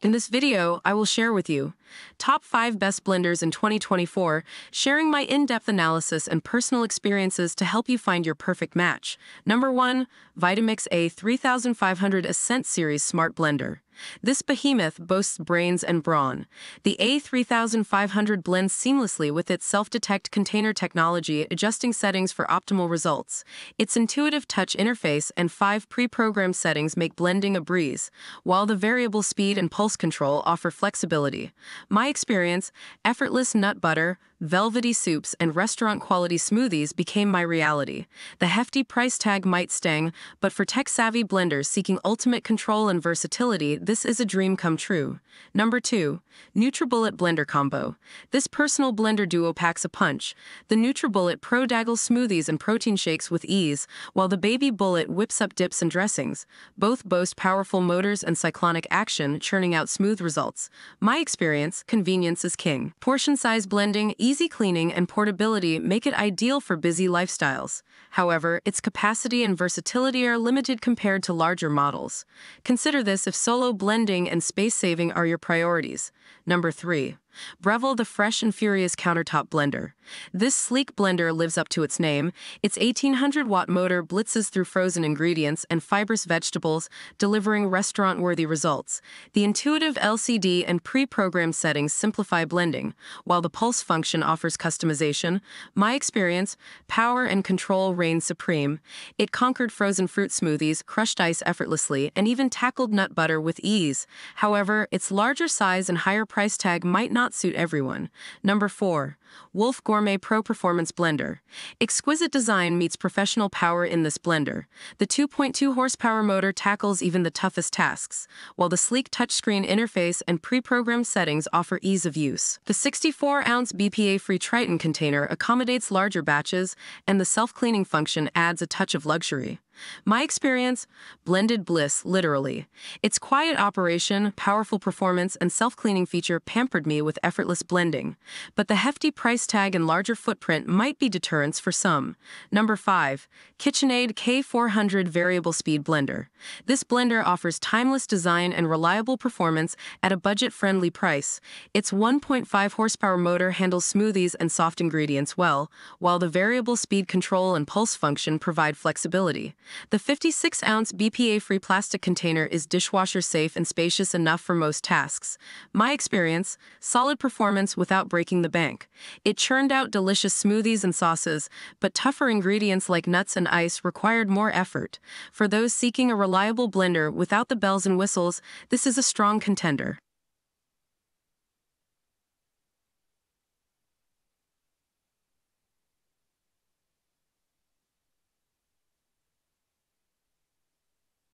In this video, I will share with you Top 5 Best Blenders in 2024, sharing my in depth analysis and personal experiences to help you find your perfect match. Number 1 Vitamix A3500 Ascent Series Smart Blender. This behemoth boasts brains and brawn. The A3500 blends seamlessly with its self-detect container technology, adjusting settings for optimal results. Its intuitive touch interface and five pre-programmed settings make blending a breeze, while the variable speed and pulse control offer flexibility. My experience, effortless nut butter, velvety soups, and restaurant quality smoothies became my reality. The hefty price tag might sting, but for tech savvy blenders seeking ultimate control and versatility, this is a dream come true. Number 2. NutriBullet Blender Combo. This personal blender duo packs a punch. The NutriBullet Pro daggles smoothies and protein shakes with ease, while the Baby Bullet whips up dips and dressings. Both boast powerful motors and cyclonic action, churning out smooth results. My experience, convenience is king. Portion size blending, easy cleaning and portability make it ideal for busy lifestyles. However, its capacity and versatility are limited compared to larger models. Consider this if solo blending and space saving are your priorities. Number 3. Breville the Fresh and Furious Countertop Blender. This sleek blender lives up to its name. Its 1800 watt motor blitzes through frozen ingredients and fibrous vegetables, delivering restaurant worthy results. The intuitive LCD and pre programmed settings simplify blending, while the pulse function offers customization. My experience, power and control reign supreme. It conquered frozen fruit smoothies, crushed ice effortlessly, and even tackled nut butter with ease. However, its larger size and higher price tag might not not suit everyone. Number 4. Wolf Gourmet Pro Performance Blender. Exquisite design meets professional power in this blender. The 2.2 horsepower motor tackles even the toughest tasks, while the sleek touchscreen interface and pre-programmed settings offer ease of use. The 64-ounce BPA-free Triton container accommodates larger batches, and the self-cleaning function adds a touch of luxury. My experience? Blended Bliss, literally. Its quiet operation, powerful performance, and self-cleaning feature pampered me with effortless blending. But the hefty price tag and larger footprint might be deterrents for some. Number 5. KitchenAid K400 Variable Speed Blender. This blender offers timeless design and reliable performance at a budget-friendly price. Its 1.5 horsepower motor handles smoothies and soft ingredients well, while the variable speed control and pulse function provide flexibility. The 56 ounce BPA free plastic container is dishwasher safe and spacious enough for most tasks. My experience solid performance without breaking the bank. It churned out delicious smoothies and sauces, but tougher ingredients like nuts and ice required more effort. For those seeking a reliable blender without the bells and whistles, this is a strong contender.